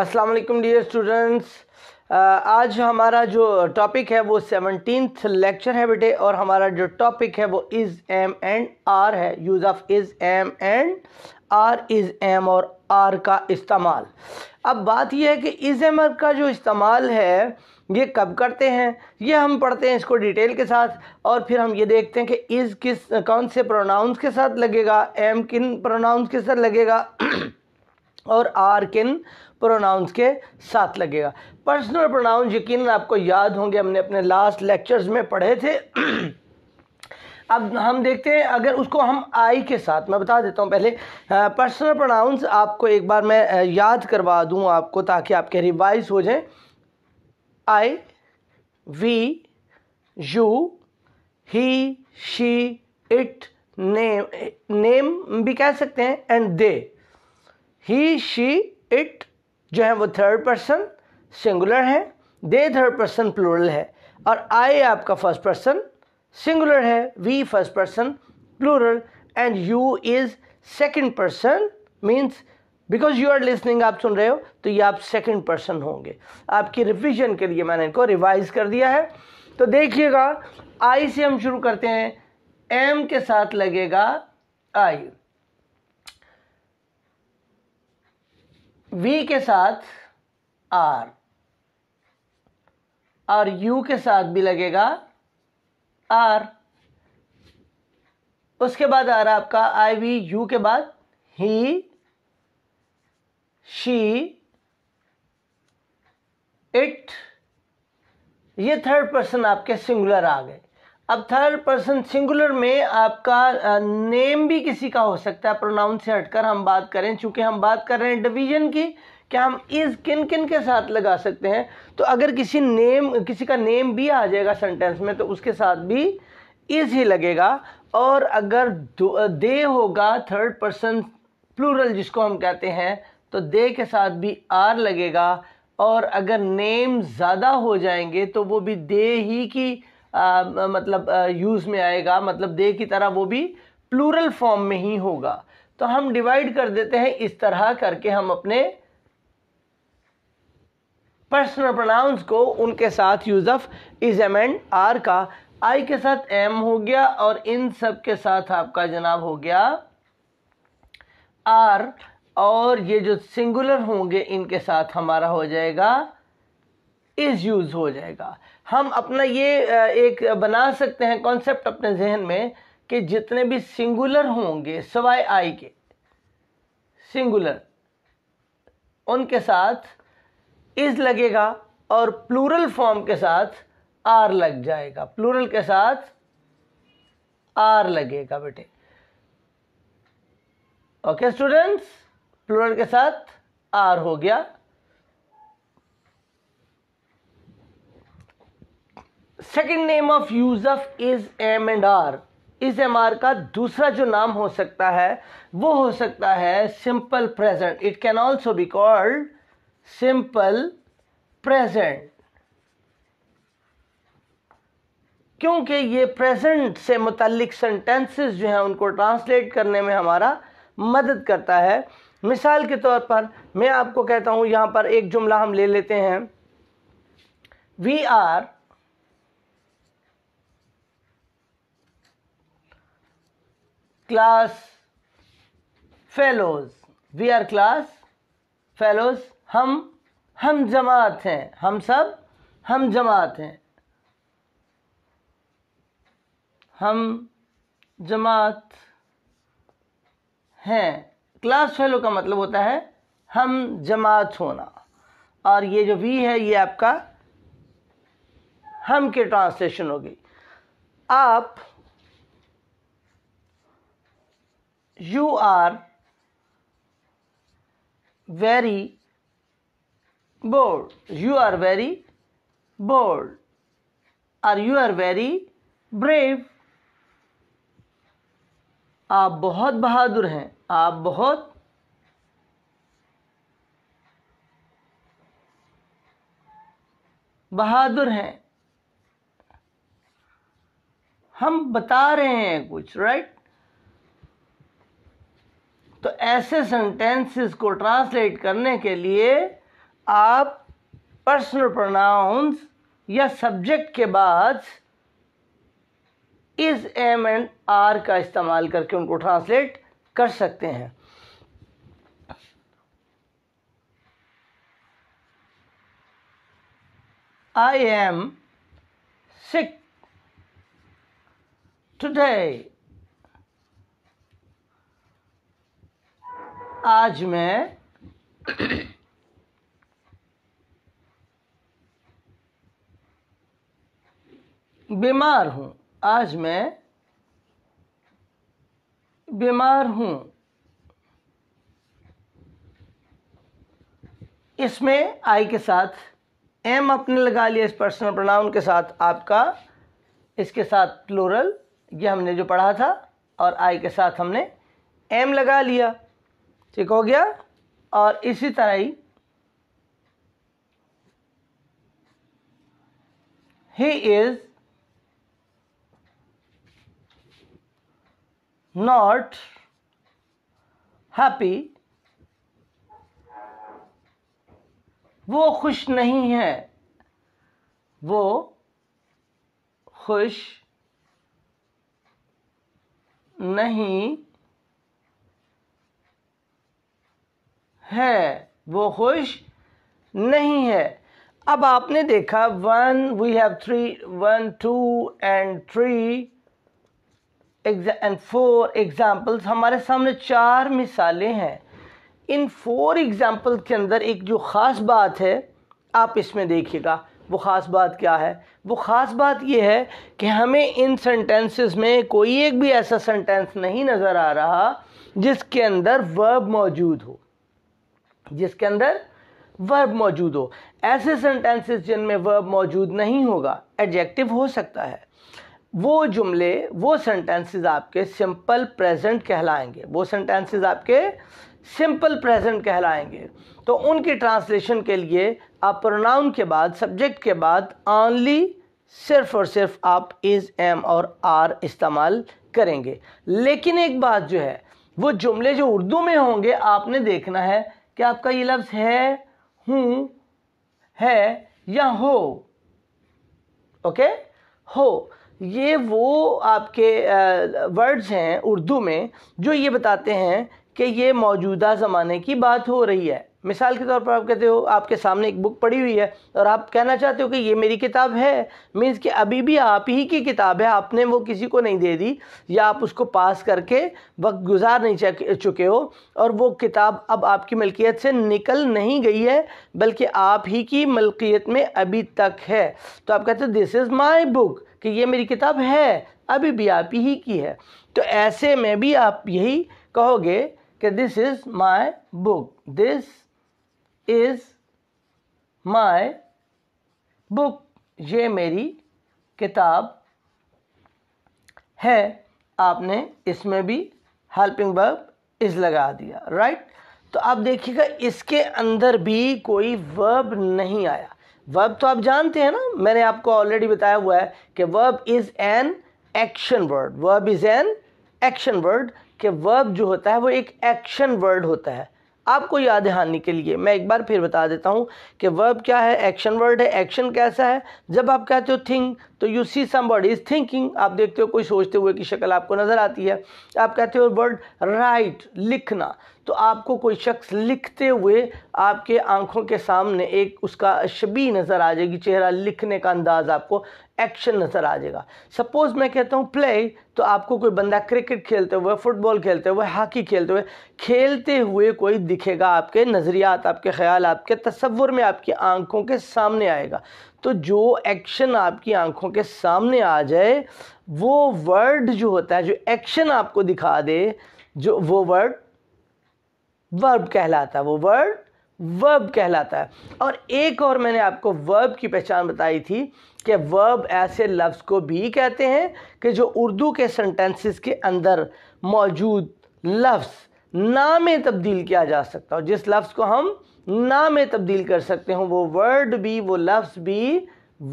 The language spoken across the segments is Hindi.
अस्सलाम वालेकुम डियर स्टूडेंट्स आज हमारा जो टॉपिक है वो सेवनटीनथ लेक्चर है बेटे और हमारा जो टॉपिक है वो इज़ एम एंड आर है use of is am and are is am और आर का इस्तेमाल अब बात यह है कि इज़ एम आर का जो इस्तेमाल है ये कब करते हैं ये हम पढ़ते हैं इसको डिटेल के साथ और फिर हम ये देखते हैं कि इज़ किस कौन से प्रोनाउंस के साथ लगेगा एम किन प्रोनाउंस के साथ लगेगा और आर किन प्रोनाउंस के साथ लगेगा पर्सनल प्रोनाउंस यकीन आपको याद होंगे हमने अपने लास्ट लेक्चर्स में पढ़े थे अब हम देखते हैं अगर उसको हम आई के साथ मैं बता देता हूँ पहले पर्सनल प्रोनाउंस आपको एक बार मैं याद करवा दूँ आपको ताकि आपके रिवाइज हो जाए I we you he she it name name भी कह सकते हैं and they he she it जो है वो थर्ड पर्सन सिंगुलर है दे थर्ड पर्सन प्लूरल है और आई आपका फर्स्ट पर्सन सिंगुलर है we first person plural and you is second person means because you are listening आप सुन रहे हो तो ये आप सेकेंड पर्सन होंगे आपकी रिविजन के लिए मैंने इनको रिवाइज कर दिया है तो देखिएगा आई से हम शुरू करते हैं एम के साथ लगेगा आई वी के साथ आर और यू के साथ भी लगेगा आर उसके बाद आ रहा आपका आई वी यू के बाद ही शी इट ये थर्ड पर्सन आपके सिंगुलर आ गए अब थर्ड पर्सन सिंगुलर में आपका नेम भी किसी का हो सकता है प्रोनाउन से हटकर हम बात करें चूँकि हम बात कर रहे हैं डिवीजन की क्या हम इज़ किन किन के साथ लगा सकते हैं तो अगर किसी नेम किसी का नेम भी आ जाएगा सेंटेंस में तो उसके साथ भी इज़ ही लगेगा और अगर दे होगा थर्ड पर्सन प्लूरल जिसको हम कहते हैं तो दे के साथ भी आर लगेगा और अगर नेम ज़्यादा हो जाएंगे तो वो भी दे ही की मतलब यूज़ में आएगा मतलब दे की तरह वो भी प्लूरल फॉर्म में ही होगा तो हम डिवाइड कर देते हैं इस तरह करके हम अपने पर्सनल प्रोनाउंस को उनके साथ use of is am and are का आई के साथ एम हो गया और इन सब के साथ आपका जनाब हो गया आर और ये जो सिंगुलर होंगे इनके साथ हमारा हो जाएगा इज यूज हो जाएगा हम अपना ये एक बना सकते हैं कॉन्सेप्ट अपने जहन में कि जितने भी सिंगुलर होंगे सवाए आई के सिंगुलर उनके साथ इज लगेगा और प्लूरल फॉर्म के साथ आर लग जाएगा प्लूरल के साथ आर लगेगा बेटे ओके स्टूडेंट्स प्लूरल के साथ आर हो गया second name of use of is am and are is am are का दूसरा जो नाम हो सकता है वो हो सकता है simple present it can also be called simple present क्योंकि ये प्रेजेंट से मुतलिक सेंटेंसेस जो हैं उनको ट्रांसलेट करने में हमारा मदद करता है मिसाल के तौर पर मैं आपको कहता हूँ यहाँ पर एक जुमला हम ले लेते हैं we are class fellows we are class fellows हम हम जमात हैं हम सब हम जमात हैं हम जमात हैं क्लास फेलो का मतलब होता है हम जमात होना और ये जो वी है ये आपका हम के ट्रांसलेशन हो गई आप you are very bored you are very bored or you are very brave आप बहुत बहादुर हैं आप बहुत बहादुर हैं हम बता रहे हैं कुछ राइट right? तो ऐसे सेंटेंसेस को ट्रांसलेट करने के लिए आप पर्सनल प्रोनाउंस या सब्जेक्ट के बाद इज एम एंड आर का इस्तेमाल करके उनको ट्रांसलेट कर सकते हैं आई एम सिक टुडे आज मैं बीमार हूँ आज मैं बीमार हूँ इसमें आई के साथ एम आपने लगा लिया इस पर्सनल प्रोनाउन के साथ आपका इसके साथ प्लोरल ये हमने जो पढ़ा था और आई के साथ हमने एम लगा लिया ठीक हो गया और इसी तरह he he is not happy वो खुश नहीं है वो खुश नहीं है वो खुश नहीं है अब आपने देखा one we have three one two and three and four examples हमारे सामने चार मिसालें हैं इन फोर एग्ज़ाम्पल के अंदर एक जो ख़ास बात है आप इसमें देखिएगा वो ख़ास बात क्या है वो ख़ास बात ये है कि हमें इन सेंटेंसेस में कोई एक भी ऐसा सेंटेंस नहीं नज़र आ रहा जिसके अंदर वर्ब मौजूद हो जिसके अंदर वर्ब मौजूद हो ऐसे सेंटेंसेस जिनमें वर्ब मौजूद नहीं होगा एडजेक्टिव हो सकता है वो जुमले वो सेंटेंसेस आपके सिंपल प्रेजेंट कहलाएंगे वो सेंटेंसेस आपके सिंपल प्रेजेंट कहलाएंगे तो उनकी ट्रांसलेशन के लिए आप प्रोनाउन के बाद सब्जेक्ट के बाद ऑनली सिर्फ और सिर्फ आप इज़ एम और आर इस्तेमाल करेंगे लेकिन एक बात जो है वो जुमले जो उर्दू में होंगे आपने देखना है क्या आपका ये लफ्ज़ है हूँ है या हो ओके हो ये वो आपके वर्ड्स हैं उर्दू में जो ये बताते हैं कि ये मौजूदा ज़माने की बात हो रही है मिसाल के तौर पर आप कहते हो आपके सामने एक बुक पड़ी हुई है और आप कहना चाहते हो कि ये मेरी किताब है मीन्स कि अभी भी आप ही की किताब है आपने वो किसी को नहीं दे दी या आप उसको पास करके वक्त गुजार नहीं चुके हो और वो किताब अब आपकी मलकियत से निकल नहीं गई है बल्कि आप ही की मलकियत में अभी तक है तो आप कहते हो दिस इज़ माई बुक कि ये मेरी किताब है अभी भी आप ही की है तो ऐसे में भी आप यही कहोगे कि this is my book this is my book ये मेरी किताब है आपने इसमें भी हेल्पिंग वर्ब इज़ लगा दिया राइट right? तो आप देखिएगा इसके अंदर भी कोई वर्ब नहीं आया वर्ब तो आप जानते हैं ना मैंने आपको ऑलरेडी बताया हुआ है कि verb is an action word verb is an action word के वर्ब जो होता है वो एक एक्शन वर्ड होता है आपको याद दहानी के लिए मैं एक बार फिर बता देता हूँ कि वर्ब क्या है एक्शन वर्ड है एक्शन कैसा है जब आप कहते हो थिंक तो you see somebody is thinking आप देखते हो कोई सोचते हुए की शक्ल आपको नज़र आती है आप कहते हो वर्ड राइट लिखना तो आपको कोई शख्स लिखते हुए आपके आंखों के सामने एक उसका शबी नज़र आ जाएगी चेहरा लिखने का अंदाज़ आपको एक्शन नज़र आ जाएगा सपोज़ मैं कहता हूँ प्ले तो आपको कोई बंदा क्रिकेट खेलते हुए फुटबॉल खेलते हुए हॉकी खेलते हुए खेलते हुए कोई दिखेगा आपके नज़रियात आपके ख्याल आपके तस्वुर में आपकी आंखों के सामने आएगा तो जो एक्शन आपकी आंखों के सामने आ जाए वो वर्ड जो होता है जो एक्शन आपको दिखा दे जो वो वर्ड वर्ब कहलाता है वो वर्ड वर्ब कहलाता है और एक और मैंने आपको वर्ब की पहचान बताई थी कि वर्ब ऐसे लफ्ज़ को भी कहते हैं कि जो उर्दू के सेंटेंसेस के अंदर मौजूद लफ्ज़ नाम में तब्दील किया जा सकता हो जिस लफ्ज़ को हम ना में तब्दील कर सकते हो वो वर्ड भी वो लफ्ज़ भी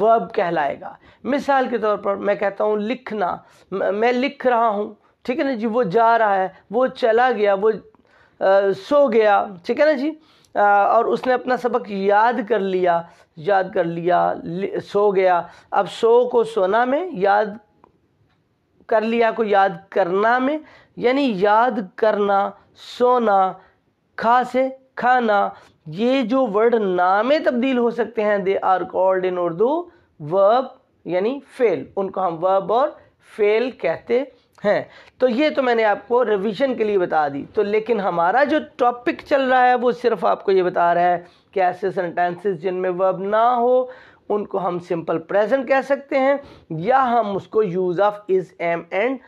वर्ब कहलाएगा मिसाल के तौर पर मैं कहता हूँ लिखना मैं लिख रहा हूँ ठीक है ना जी वो जा रहा है वो चला गया वो आ, सो गया ठीक है ना जी आ, और उसने अपना सबक याद कर लिया याद कर लिया लि, सो गया अब सो को सोना में याद कर लिया को याद करना में यानी याद करना सोना खा से खाना ये जो वर्ड नामे तब्दील हो सकते हैं they are called in Urdu verb यानी फेल उनको हम वर्ब और फेल कहते हैं तो ये तो मैंने आपको रिवीजन के लिए बता दी तो लेकिन हमारा जो टॉपिक चल रहा है वो सिर्फ आपको ये बता रहा है कि ऐसे सेंटेंसेस जिनमें वर्ब ना हो उनको हम सिंपल प्रेजेंट कह सकते हैं या हम उसको use of is am and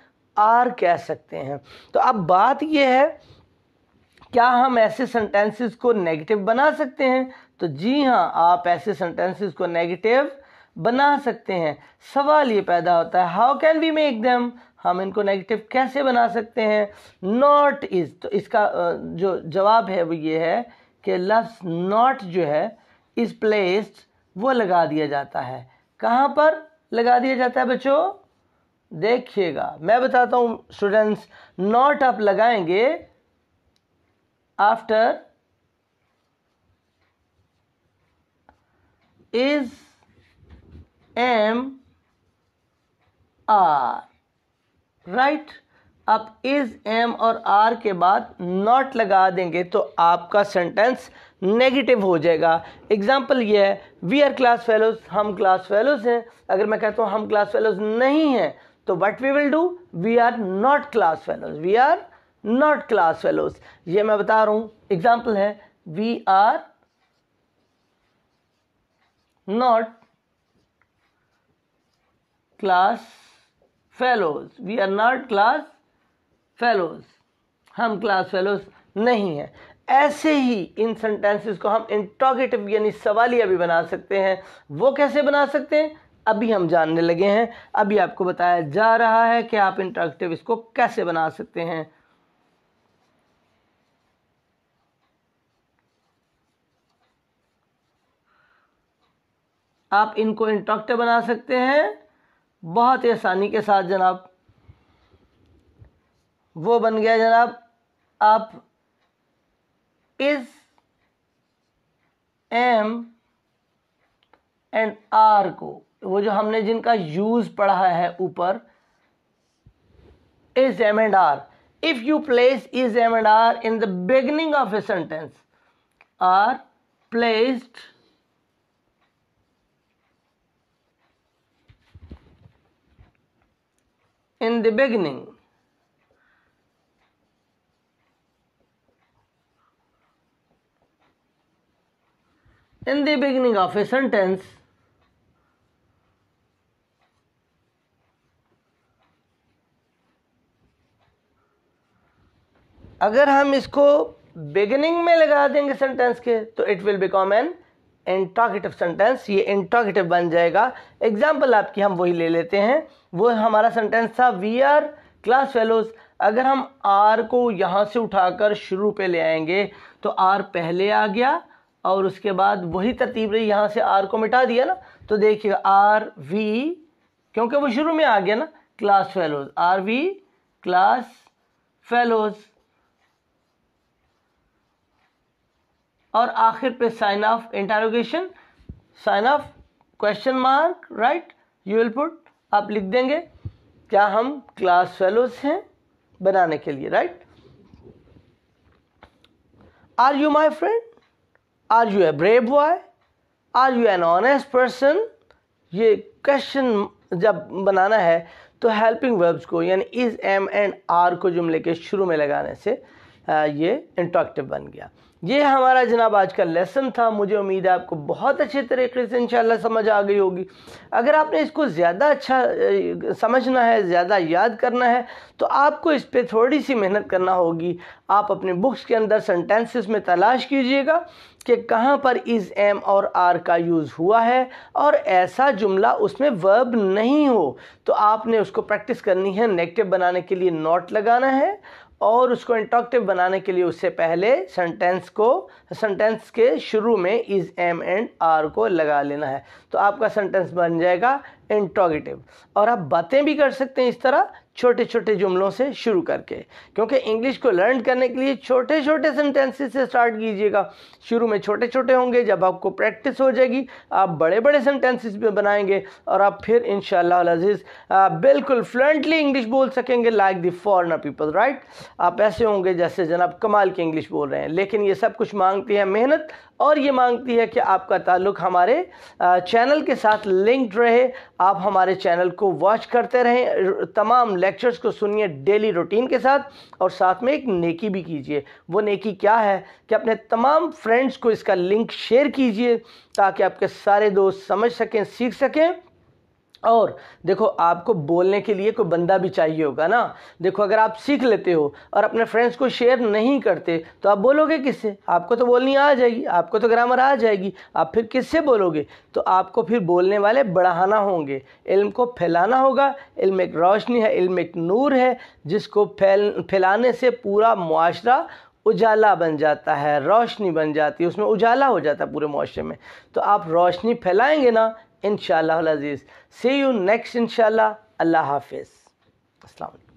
are कह सकते हैं तो अब बात यह है क्या हम ऐसे सेंटेंसेस को नेगेटिव बना सकते हैं तो जी हाँ आप ऐसे सेंटेंसेस को नेगेटिव बना सकते हैं सवाल ये पैदा होता है how can we make them हम इनको नेगेटिव कैसे बना सकते हैं नॉट इज़ तो इसका जो जवाब है वो ये है कि लफ्स नॉट जो है इस प्लेस्ड वो लगा दिया जाता है कहाँ पर लगा दिया जाता है बच्चों देखिएगा मैं बताता हूँ स्टूडेंट्स नॉट आप लगाएंगे after is M R right अब इज एम और आर के बाद नॉट लगा देंगे तो आपका सेंटेंस नेगेटिव हो जाएगा एग्जाम्पल ये है वी आर क्लास फेलोज हम क्लास फेलोज हैं अगर मैं कहता हूँ हम क्लास फेलोज नहीं हैं तो what we will do we are not class fellows we are not class fellows ये मैं बता रहा हूं एग्जाम्पल है we are not class fellows we are not class fellows हम क्लास फेलोज नहीं है ऐसे ही इन सेंटेंसेस को हम इंट्रोगेटिव यानी सवालिया भी बना सकते हैं वो कैसे बना सकते हैं अभी हम जानने लगे हैं अभी आपको बताया जा रहा है कि आप इंट्रोगेटिव इसको कैसे बना सकते हैं आप इनको इंट्रक्ट बना सकते हैं बहुत ही आसानी के साथ जनाब वो बन गया जनाब आप इज एम एंड आर को वो जो हमने जिनका यूज पढ़ा है ऊपर is am and are if you place is am and are in the beginning of a sentence are placed in the beginning in the beginning of a sentence अगर हम इसको बिगिनिंग में लगा देंगे सेंटेंस के तो it will become an interrogative sentence ये इंट्रागेटिव बन जाएगा एग्जाम्पल आपकी हम वही ले लेते हैं वो हमारा सेंटेंस था वी आर क्लास फेलोज अगर हम आर को यहाँ से उठाकर शुरू पे ले आएंगे तो आर पहले आ गया और उसके बाद वही तरतीब रही यहाँ से आर को मिटा दिया ना तो देखिए आर वी क्योंकि वो शुरू में आ गया ना class fellows are we class fellows और आखिर पे sign of interrogation sign of question mark right you will put आप लिख देंगे क्या हम क्लास फेलोज हैं बनाने के लिए right are you my friend are you a brave boy are you an honest person ये क्वेश्चन जब बनाना है तो हेल्पिंग वर्ब्स को यानी इज़ एम एंड आर को जुमले के शुरू में लगाने से ये इंट्रैक्टिव बन गया ये हमारा जनाब आज का लेसन था मुझे उम्मीद है आपको बहुत अच्छे तरीके से इंशाल्लाह समझ आ गई होगी अगर आपने इसको ज़्यादा अच्छा समझना है ज़्यादा याद करना है तो आपको इस पर थोड़ी सी मेहनत करना होगी आप अपने बुक्स के अंदर सेंटेंसेस में तलाश कीजिएगा कि कहाँ पर इज़ एम और आर का यूज़ हुआ है और ऐसा जुमला उसमें वर्ब नहीं हो तो आपने उसको प्रैक्टिस करनी है नेगेटिव बनाने के लिए नॉट लगाना है और उसको इंटॉक्टिव बनाने के लिए उससे पहले सेंटेंस को सेंटेंस के शुरू में इज़ एम एंड आर को लगा लेना है तो आपका सेंटेंस बन जाएगा इंट्रोगेटिव और आप बातें भी कर सकते हैं इस तरह छोटे छोटे जुमलों से शुरू करके क्योंकि इंग्लिश को लर्न करने के लिए छोटे छोटे सेंटेंसेस से स्टार्ट कीजिएगा शुरू में छोटे छोटे होंगे जब आपको प्रैक्टिस हो जाएगी आप बड़े बड़े सेंटेंसेस में बनाएंगे और आप फिर इन शजीज बिल्कुल फ्लुएंटली इंग्लिश बोल सकेंगे like the foreigner people right आप ऐसे होंगे जैसे जनाब कमाल की इंग्लिश बोल रहे हैं लेकिन ये सब कुछ मांगती है मेहनत और ये मांगती है कि आपका ताल्लुक हमारे चैनल के साथ लिंक्ड रहे आप हमारे चैनल को वॉच करते रहें तमाम लेक्चर्स को सुनिए डेली रूटीन के साथ और साथ में एक नेकी भी कीजिए वो नेकी क्या है कि अपने तमाम फ्रेंड्स को इसका लिंक शेयर कीजिए ताकि आपके सारे दोस्त समझ सकें सीख सकें और देखो आपको बोलने के लिए कोई बंदा भी चाहिए होगा ना देखो अगर आप सीख लेते हो और अपने फ्रेंड्स को शेयर नहीं करते तो आप बोलोगे किससे आपको तो बोलनी आ जाएगी आपको तो ग्रामर आ जाएगी आप फिर किससे बोलोगे तो आपको फिर बोलने वाले बढ़ाना होंगे इल्म को फैलाना होगा इल्म एक रोशनी है इल्म एक नूर है जिसको फैल फैलाने से पूरा मुआरा उजाला बन जाता है रोशनी बन जाती है उसमें उजाला हो जाता है पूरे मुआरे में तो आप रोशनी फैलाएंगे ना inshallah aziz see you next inshallah allah hafiz assalamu